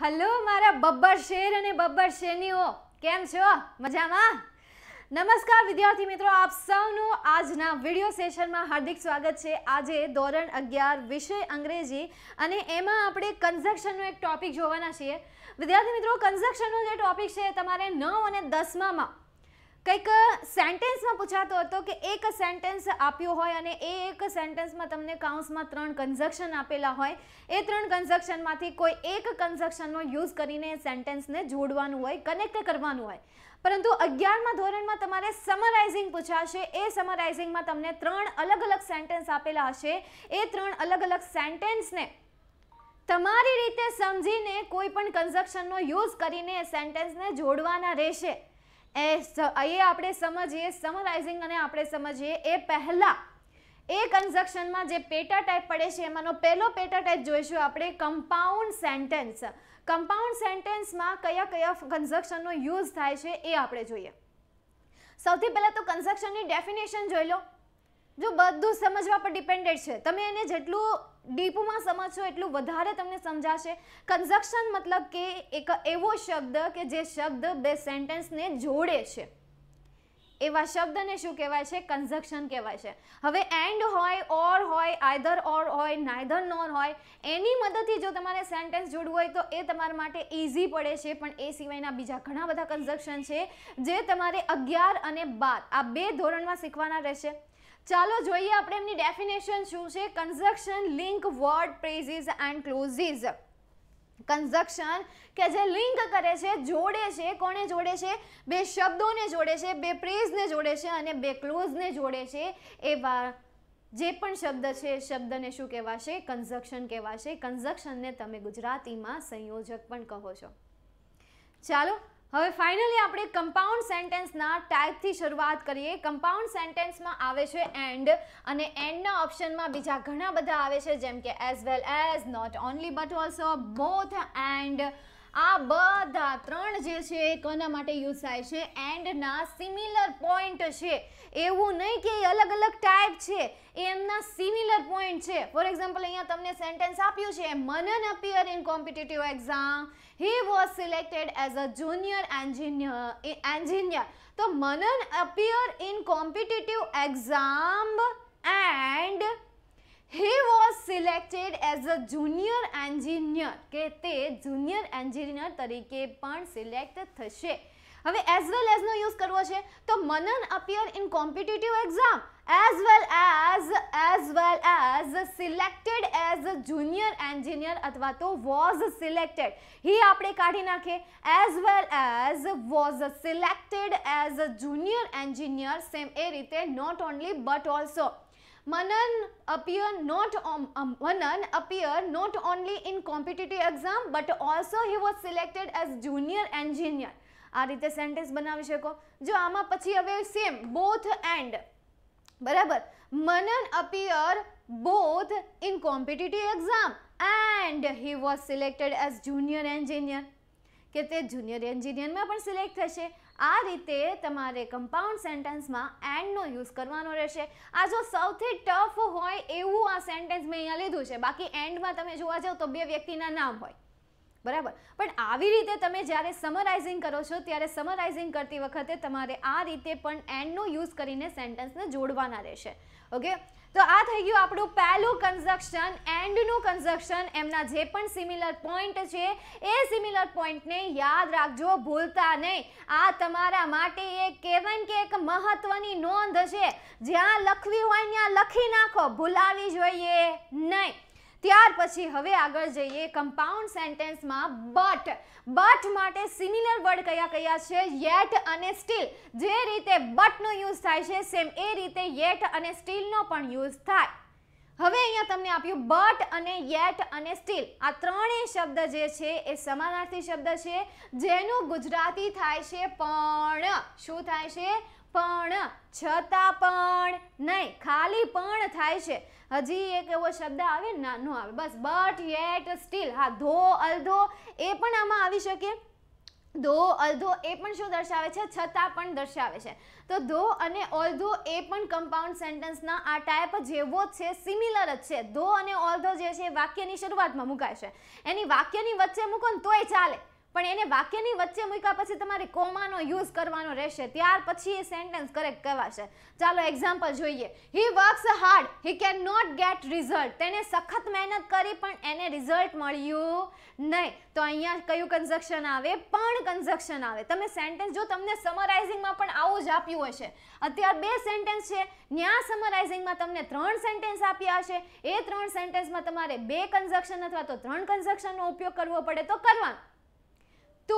Hello મારા બબ્બર share અને બબ્બર શેનીઓ કેમ છો મજામાં નમસ્કાર વિદ્યાર્થી મિત્રો આપ સૌનું આજના વિડીયો સેશનમાં હાર્દિક સ્વાગત છે આજે ધોરણ અગિયાર વિષય અંગ્રેજી અને એમાં આપણે કન્ઝક્શનનો એક ટોપિક જોવાના છીએ વિદ્યાર્થી મિત્રો કન્ઝક્શનનો જે ટોપિક છે તમારે નવ અને દસમામાં કઈક સેન્ટેન્સમાં પૂછાતો હતો કે એક સેન્ટેન્સ આપ્યો હોય અને એ એક સેન્ટેન્સમાં તમને કાઉન્સમાં ત્રણ કન્જક્શન આપેલા હોય એ ત્રણ કન્જક્શનમાંથી કોઈ એક કન્જક્શનનો યુઝ કરીને સેન્ટેન્સને જોડવાનું હોય કનેક્ટ કરવાનું હોય પરંતુ 11માં ધોરણમાં તમારે સમરાઇઝિંગ પૂછાશે એ સમરાઇઝિંગમાં તમને ત્રણ અલગ અલગ સેન્ટેન્સ આપેલા હશે એ ત્રણ અલગ અલગ સેન્ટેન્સને તમારી રીતે સમજીને કોઈ પણ કન્જક્શનનો યુઝ કરીને સેન્ટેન્સને જોડવાના રહેશે એ તો આઈએ આપણે સમજીએ સમરાઇઝિંગ અને આપણે સમજીએ એ પેલા એ કન્જક્શન માં જે પેટા ટાઈપ પડે છે એમાંનો પહેલો પેટા ટાઈપ જોઈશું આપણે કમ્પાઉન્ડ સેન્ટેન્સ કમ્પાઉન્ડ સેન્ટેન્સ માં કયા કયા કન્જક્શન નો યુઝ થાય છે એ આપણે જોઈએ સૌથી પહેલા તો કન્જક્શન ની ડેફિનેશન જોઈ લો જો બધું સમજવા પર ડિપેન્ડન્ટ છે તમે એને જેટલું ડીપમાં સમજો એટલું વધારે તમને સમજાશે કન્જક્શન મતલબ કે એક એવો શબ્દ કે જે શબ્દ બે સેન્ટેન્સ ને જોડે છે એવા શબ્દને શું કહેવાય છે કન્જક્શન કહેવાય છે હવે એન્ડ હોય ઓર હોય આઈધર ઓર હોય નાઈધર નોન હોય એની મદદથી જો તમારે સેન્ટેન્સ જોડવું હોય તો એ તમારા માટે ઈઝી પડે છે પણ એ સિવાયના બીજા ઘણા બધા કન્જક્શન છે જે તમારે 11 અને 12 આ બે ધોરણમાં શીખવાના રહેશે ચાલો જોઈએ આપણે એમની ડેફિનેશન શું છે conjunction link word phrases and clauses conjunction કે જે લિંક કરે છે જોડે છે કોને જોડે છે બે શબ્દોને જોડે છે બે ફ્રેઝને જોડે છે અને બે ક્લોઝને જોડે છે એ વા જે પણ શબ્દ છે શબ્દને શું કહેવાશે કન્જક્શન કહેવાશે કન્જક્શનને તમે ગુજરાતીમાં સંયોજક પણ કહો છો ચાલો હવે ફાઇનલી આપણે કમ્પાઉન્ડ સેન્ટેન્સના ટાઈપથી શરૂઆત કરીએ કમ્પાઉન્ડ સેન્ટેન્સમાં આવે છે એન્ડ અને એન્ડના ઓપ્શનમાં બીજા ઘણા બધા આવે છે જેમ કે as well as not only but also both and આ બધા ત્રણ જે છે એ કોના માટે યુઝ થાય છે એન્ડના સિમિલર પોઈન્ટ છે એવું નહીં કે એ અલગ અલગ ટાઈપ છે એમના સિમિલર પોઈન્ટ છે ફોર એક્ઝામ્પલ અહીંયા તમને સેન્ટેન્સ આપ્યું છે Manan appear in competitive exam he was selected as a junior engineer engineer તો Manan appear in competitive exam and he was selected as a junior engineer કે તે junior engineer તરીકે પણ સિલેક્ટ થશે હવે એઝ વેલ એઝ નો યુઝ કરવો છે તો Manan appear in competitive exam as well as as well as selected as a junior engineer અથવા તો was selected હી આપણે કાઢી નાખીએ as well as was selected as a junior engineer same એ રીતે not only but also Manan appear not um, um, Manan appear not only in competitive exam but also he was selected as junior engineer. આ રીતે sentence બનાવી શકો જો આમાં પછી હવે સેમ બોથ એન્ડ બરાબર Manan appear both in competitive exam and he was selected as junior engineer કે તે જુનિયર એન્જિનિયરમાં પણ સિલેક્ટ થશે આ રીતે તમારા કમ્પાઉન્ડ સેન્ટેન્સમાં એન્ડ નો યુઝ કરવાનો રહેશે આ જો સૌથી ટફ હોય એવું આ સેન્ટેન્સ મેં અહીંયા લીધું છે બાકી એન્ડ માં તમે જોવા જાવ તો બે વ્યક્તિના નામ હોય બરાબર પણ આવી રીતે તમે જ્યારે સમરાઇઝિંગ કરો છો ત્યારે સમરાઇઝિંગ કરતી વખતે તમારે આ રીતે પણ એન્ડ નો યુઝ કરીને સેન્ટેન્સને જોડવાના રહેશે ઓકે તો આ થઈ ગયું આપણો પેલો કન્જક્શન એન્ડ નો કન્જક્શન એમાં જે પણ સિમિલર પોઈન્ટ છે એ સિમિલર પોઈન્ટને યાદ રાખજો ભૂલતા નહીં આ તમારા માટે એક કેવાં કે એક મહત્વની નોંધ છે જ્યાં લખવી હોય ને લખી નાખો ભૂલાવી જોઈએ નહીં ત્યાર પછી હવે આગળ જઈએ કમ્પાઉન્ડ સેન્ટેન્સમાં બટ બટ માટે સિમિલર વર્ડ કયા કયા છે યેટ અને સ્ટીલ જે રીતે બટ નો યુઝ થાય છે सेम એ રીતે યેટ અને સ્ટીલ નો પણ યુઝ થાય હવે અહીંયા તમને આપ્યું બટ અને યેટ અને સ્ટીલ આ ત્રણેય શબ્દ જે છે એ સમાનાર્થી શબ્દ છે જેનો ગુજરાતી થાય છે પણ શું થાય છે પણ છતાં પણ નહીં ખાલી પણ થાય છે હજી એક એવો શબ્દ આવે નાનો આવે બસ બટ યેટ સ્ટીલ હા ધો અ ルドો એ પણ આમાં આવી શકે દો અ ルドો એ પણ શું દર્શાવે છે છતા પણ દર્શાવે છે તો દો અને ઓ ルドો એ પણ કમ્પાઉન્ડ સેન્ટેન્સ ના આ ટાઈપ જેવો છે સિમILAR જ છે દો અને ઓ ルドો જે છે વાક્યની શરૂઆતમાં મુકાય છે એની વાક્યની વચ્ચે મૂકો તોય ચાલે પણ એને વાક્યની વચ્ચે મૂક્યા પછી તમારે કોમાનો યુઝ કરવાનો રહેશે ત્યાર પછી એ સેન્ટેન્સ કરેક્ટ કરવા છે ચાલો एग्जांपल જોઈએ he works hard he can not get result તેણે સખત મહેનત કરી પણ એને રિઝલ્ટ મળ્યું નહી તો અહીંયા કયો કન્જક્શન આવે પણ કન્જક્શન આવે તમે સેન્ટેન્સ જો તમને સમરાઇઝિંગમાં પણ આઉજ આપ્યું હશે અત્યાર બે સેન્ટેન્સ છે ત્યાં સમરાઇઝિંગમાં તમને ત્રણ સેન્ટેન્સ આપ્યા હશે એ ત્રણ સેન્ટેન્સમાં તમારે બે કન્જક્શન અથવા તો ત્રણ કન્જક્શનનો ઉપયોગ કરવો પડે તો કરવાનું તો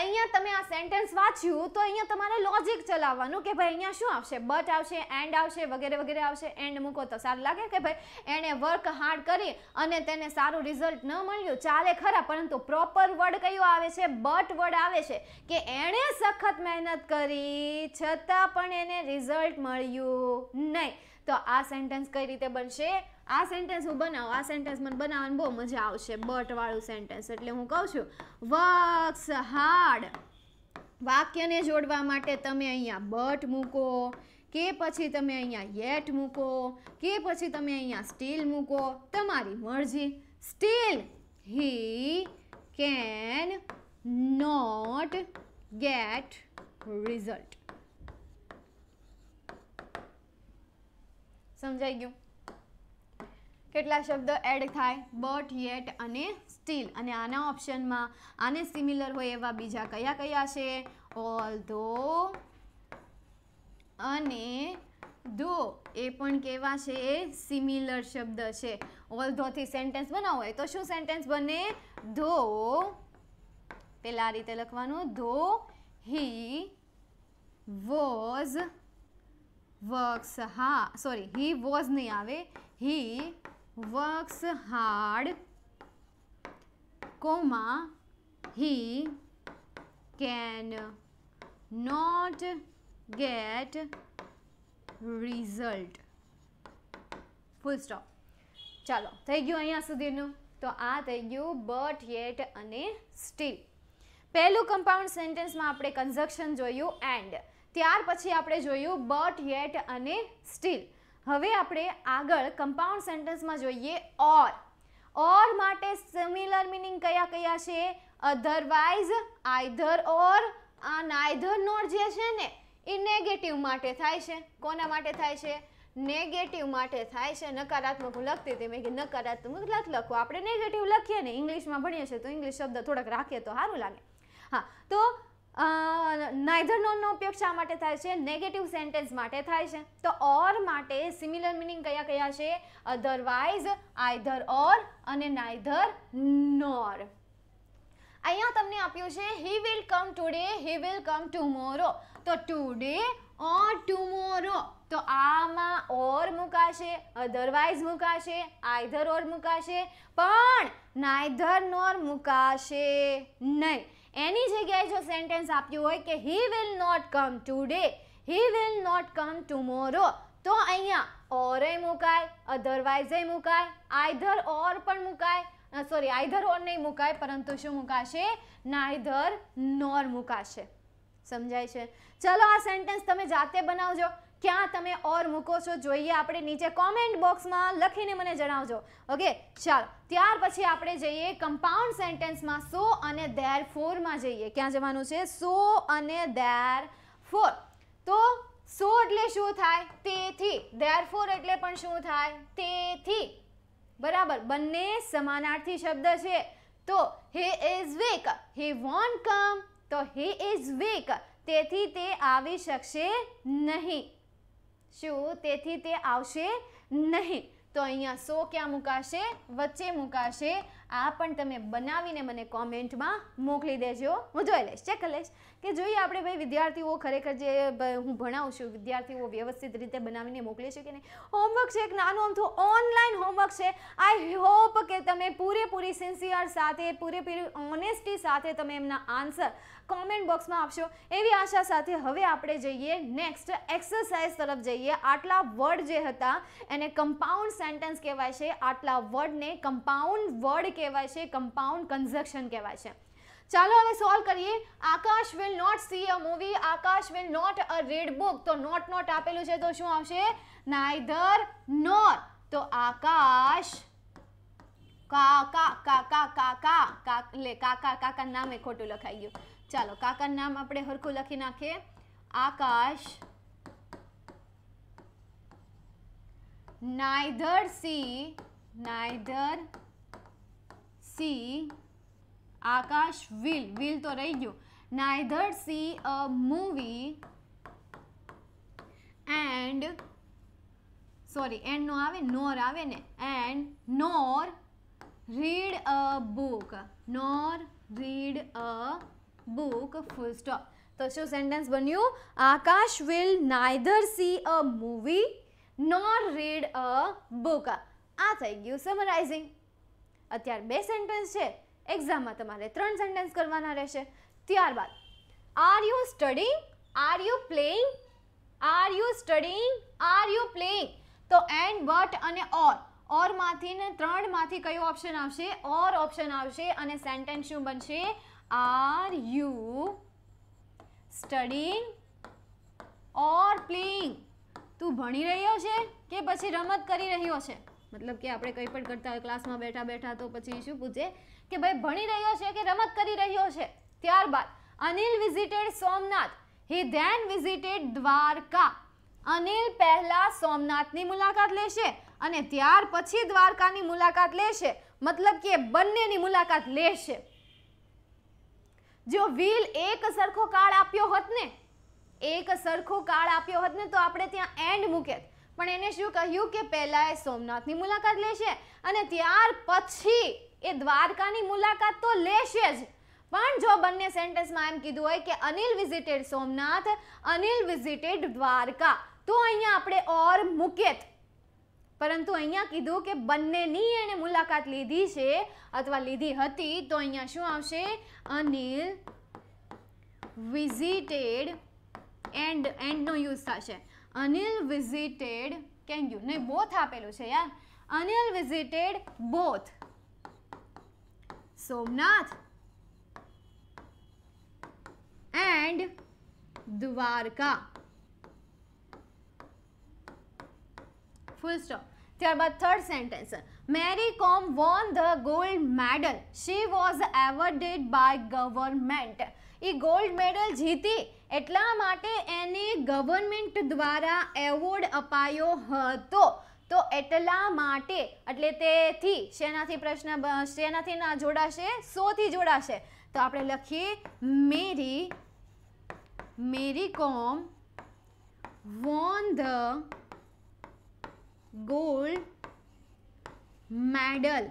અહિયાં તમે આ સેન્ટેન્સ વાંચ્યું તો અહિયાં તમારે લોજિક ચલાવવાનું કે ભાઈ અહિયાં શું આવશે બટ આવશે એન્ડ આવશે વગેરે વગેરે આવશે એન્ડ મૂકો તો સારા લાગે કે ભાઈ એણે વર્ક હાર્ડ કરી અને તેને સારું રિઝલ્ટ ન મળ્યું ચાલે ખરા પરંતુ પ્રોપર વર્ડ કયો આવે છે બટ વર્ડ આવે છે કે એણે સખત મહેનત કરી છતાં પણ એને રિઝલ્ટ મળ્યું નહીં તો આ સેન્ટેન્સ કઈ રીતે બનશે આ સેન્ટેન્સ હું બનાવું આ સેન્ટેન્સ મને બનાવવાની બહુ મજા આવશે બટ વાળું સેન્ટેન્સ એટલે હું કહું છું વર્ક્સ હાર્ડ વાક્યને જોડવા માટે તમે અહીંયા બટ મૂકો કે પછી તમે અહીંયા યેટ મૂકો કે પછી તમે અહીંયા સ્ટીલ મૂકો તમારી મરજી still he can not get result સમજાઈ ગયું કેટલા શબ્દ એડ થાય બટ યેટ અને સ્ટીલ અને આના ઓપ્શનમાં આને સિમિલર હોય એવા બીજા કયા કયા છે ઓલ ધો અને ધો એ પણ કેવા છે એ સિમિલર શબ્દ છે ઓલ ધોથી સેન્ટેન્સ બનાવો હોય તો શું સેન્ટેન્સ બને ધો પેલા આ રીતે લખવાનું ધો હી વોઝ વર્ક્સ હા સોરી હી વોઝ નહીં આવે he works hard comma he can not get result full stop ચાલો થઈ ગયું અહીંયા સુધીનું તો આ થઈ ગયું બટ યેટ અને સ્ટીલ પહેલું કમ્પાઉન્ડ સેન્ટેન્સમાં આપણે કન્ઝક્શન જોયું એન્ડ ત્યાર પછી આપણે જોયું બટ યેટ અને સ્ટીલ હવે આપણે આગળ કમ્પાઉન્ડ સેન્ટેન્સમાં જોઈએ ઓર ઓર માટે સિમિલર मीनिंग કયા કયા છે અધરવાઇઝ આઈધર ઓર આ નાઈધર નોર જે છે ને ઇ નેગેટિવ માટે થાય છે કોના માટે થાય છે નેગેટિવ માટે થાય છે નકારાત્મક ભૂલકતે તે મેં કે નકારાત્મક લખો આપણે નેગેટિવ લખીએ ને ઇંગ્લિશમાં ભણ્યા છે તો ઇંગ્લિશ શબ્દ થોડક રાખે તો સારું લાગે હા તો आ नाइदर नॉर નો ઉપયોગ ચા માટે થાય છે નેગેટિવ સેન્ટેન્સ માટે થાય છે તો ઓર માટે સિમિલર मीनिंग કયા કયા છે અધરવાઇઝ આઇધર ઓર અને નાઇધર નોર આયા તમને આપ્યો છે he will come today he will come tomorrow today or ઓર ટુમોરો તો આમાં ઓર મુકાશે અધરવાઇઝ મુકાશે આઇધર ઓર મુકાશે પણ નાઇધર નોર મુકાશે નહીં એની જગ્યાએ જો સેન્ટેન્સ આપ્યું હોય કે he will not come today he will not come tomorrow તો અહીંયા ઓર એમ મુકાય અધરવાઇઝ એમ મુકાય આઇધર ઓર પણ મુકાય સોરી આઇધર ઓર નહી મુકાય પરંતુ શું મુકાશે નાઈધર નોર મુકાશે સમજાય છે ચલો આ સેન્ટેન્સ તમે જાતે બનાવજો ક્યા તમે ઓર મુકો છો જોઈએ આપણે નીચે કોમેન્ટ બોક્સ માં લખીને મને જણાવજો ઓકે ચાલો ત્યાર પછી આપણે જઈએ કમ્પાઉન્ડ સેન્ટેન્સ માં સો અને ધેરફોર માં જઈએ ક્યાં જવાનું છે સો અને ધેરફોર તો સો એટલે શું થાય તેથી ધેરફોર એટલે પણ શું થાય તેથી બરાબર બંને સમાનાર્થી શબ્દ છે તો he is weak he won't come તો he is weak તેથી તે આવી શકશે નહીં શું તેથી તે આવશે નહીં તો અહીંયા સો ક્યાં મુકાશે વચ્ચે મુકાશે આ પણ તમે બનાવીને મને કોમેન્ટમાં મોકલી દેજો હું જોઈ લેશ ચેક કરી લેશ કે જોઈએ આપડે ભાઈ વિદ્યાર્થીઓ ખરેખર જે હું ભણાવું છું વિદ્યાર્થીઓ વ્યવસ્થિત રીતે બનાવીને મોકલી છે કે નહીં હોમવર્ક છે એક નાનું આમ તો ઓનલાઈન હોમવર્ક છે આઈ હોપ કે તમે પૂરે પૂરી સિન્સીયર સાથે પૂરે ઓનેસ્ટી સાથે તમે એમના આન્સર કોમેન્ટ બોક્સમાં આવશો એવી આશા સાથે હવે આપણે જઈએ નેક્સ્ટ एक्सरसाइज તરફ જઈએ આટલા વર્ડ જે હતા એને કમ્પાઉન્ડ સેન્ટેન્સ કહેવાય છે આટલા વર્ડને કમ્પાઉન્ડ વર્ડ કેવા છે કમ્પાઉન્ડ કન્જક્શન કહેવા છે ચાલો હવે સોલ્વ કરીએ Akash will not see a movie Akash will not a read book તો નોટ નોટ આપેલું છે તો શું આવશે નાઈધર નોર તો આકાશ કા કા કા કા કા લે કાકા કાકા નામે ખોટું લખાઈ ગયું ચાલો કાકા નામ આપણે હરખુ લખી નાખે Akash neither see neither see Akash will will तो रही go neither see a movie and sorry and नो आवे नोर आवे ने and nor read a book nor read a book full stop तो शू सेंटेंस बनू Akash will neither see a movie nor read a book आ थी गयु समराइजिंग અત્યાર બે સેન્ટેન્સ છે एग्जाम માં તમારે ત્રણ સેન્ટેન્સ કરવાના રહેશે ત્યાર બાદ are you studying are you playing are you studying are you playing તો એન્ડ વટ અને ઓર ઓર માંથી ત્રણ માંથી કયો ઓપ્શન આવશે ઓર ઓપ્શન આવશે અને સેન્ટેન્સ શું બનશે are you studying or playing તું ભણી રહ્યો છે કે પછી રમત કરી રહ્યો છે મતલબ કે આપણે કંઈ પણ કરતા હોય ક્લાસમાં બેઠા બેઠા તો પછી શું પૂછે કે ભાઈ ભણી રહ્યો છે કે રમત કરી રહ્યો છે ત્યારબાદ Anil visited Somnath he then visited Dwarka Anil પહેલા સોમનાથની મુલાકાત લેશે અને ત્યાર પછી દ્વારકાની મુલાકાત લેશે મતલબ કે બંનેની મુલાકાત લેશે જો વ્હીલ એક સરખો કાળ આપ્યો હોત ને એક સરખો કાળ આપ્યો હોત ને તો આપણે ત્યાં એન્ડ મૂકેત પણ એને શું કહીયું કે પહેલા એ સોમનાથની મુલાકાત લેશે અને ત્યાર પછી એ દ્વારકાની મુલાકાત તો લેશે જ પણ જો બનને સેન્ટેન્સમાં એમ કીધું હોય કે અનિલ વિઝિટેડ સોમનાથ અનિલ વિઝિટેડ દ્વારકા તો અહીંયા આપણે ઓર મુકેત પરંતુ અહીંયા કીધું કે બનને ની એને મુલાકાત લીધી છે અથવા લીધી હતી તો અહીંયા શું આવશે અનિલ વિઝિટેડ એન્ડ એન્ડ નો યુઝ થશે અનિલ વિઝિટેડ કેંગ્યુ નહીં બોથ આપેલું છે યાર Anil visited both Somnath and Dwarka full stop ત્યારબાદ third sentence Mary Kom won the gold medal she was awarded by government એ ગોલ્ડ મેડલ જીતી એટલા માટે એને ગવર્નમેન્ટ દ્વારા એવોર્ડ અપાયો હતો તો એટલા માટે એટલે તેથી શેનાથી પ્રશ્ન શેનાથી ના જોડાશે 100 થી જોડાશે તો આપણે લખી મેરી મેરે કોમ વોન ધ ગોલ્ડ મેડલ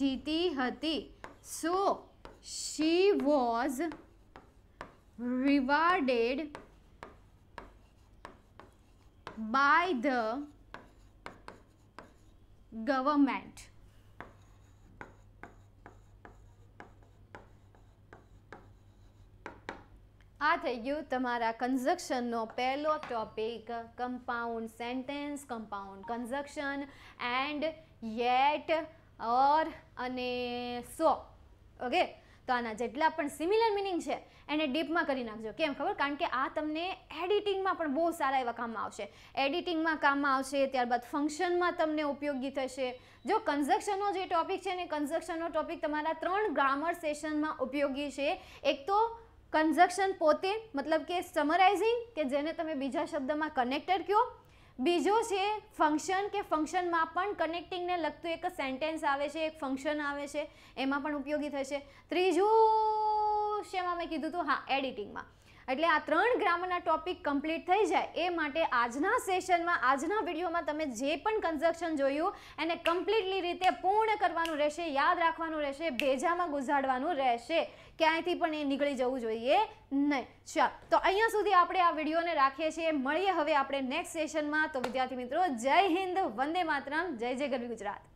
જીતી હતી so she was rewarded by the government. આ થઈ ગયું તમારા કન્ઝક્શનનો પહેલો topic compound sentence compound conjunction and yet or અને સો ઓકે તવાના જેટલા પણ સિમિલર मीनिंग છે એને ડીપમાં કરી નાખજો કેમ ખબર કારણ કે આ તમને એડિટિંગમાં પણ બહુ સારા એવા કામમાં આવશે એડિટિંગમાં કામમાં આવશે ત્યારબાદ ફંક્શનમાં તમને ઉપયોગી થશે જો કન્જક્શનનો જે ટોપિક છે ને કન્જક્શનનો ટોપિક તમારા 3 ગ્રામર સેશનમાં ઉપયોગી છે એક તો કન્જક્શન પોતે મતલબ કે સમરાઇઝિંગ કે જેને તમે બીજા શબ્દમાં કનેક્ટર ક્યો બીજો છે ફંક્શન કે ફંક્શનમાં પણ કનેક્ટિંગને લગતું એક સેન્ટેન્સ આવે છે એક ફંક્શન આવે છે એમાં પણ ઉપયોગી થશે ત્રીજું શેમાં મેં કીધું હતું હા એડિટિંગમાં એટલે આ 3 ગ્રામનો ટોપિક કમ્પલીટ થઈ જાય એ માટે આજના સેશનમાં આજના વિડિયોમાં તમે જે પણ કન્જક્શન જોઈયું એને કમ્પ્લીટલી રીતે પૂર્ણ કરવાનું રહેશે યાદ રાખવાનું રહેશે ભેજામાં गुઝાડવાનું રહેશે ક્યાંયથી પણ એ નીકળી જવું જોઈએ નહીં ચાલો તો અહિયાં સુધી આપણે આ વિડિયોને રાખીએ છે મળીએ હવે આપણે નેક્સ્ટ સેશનમાં તો વિદ્યાર્થી મિત્રો જય હિન્દ વંદે માતરમ જય જય ગરવી ગુજરાત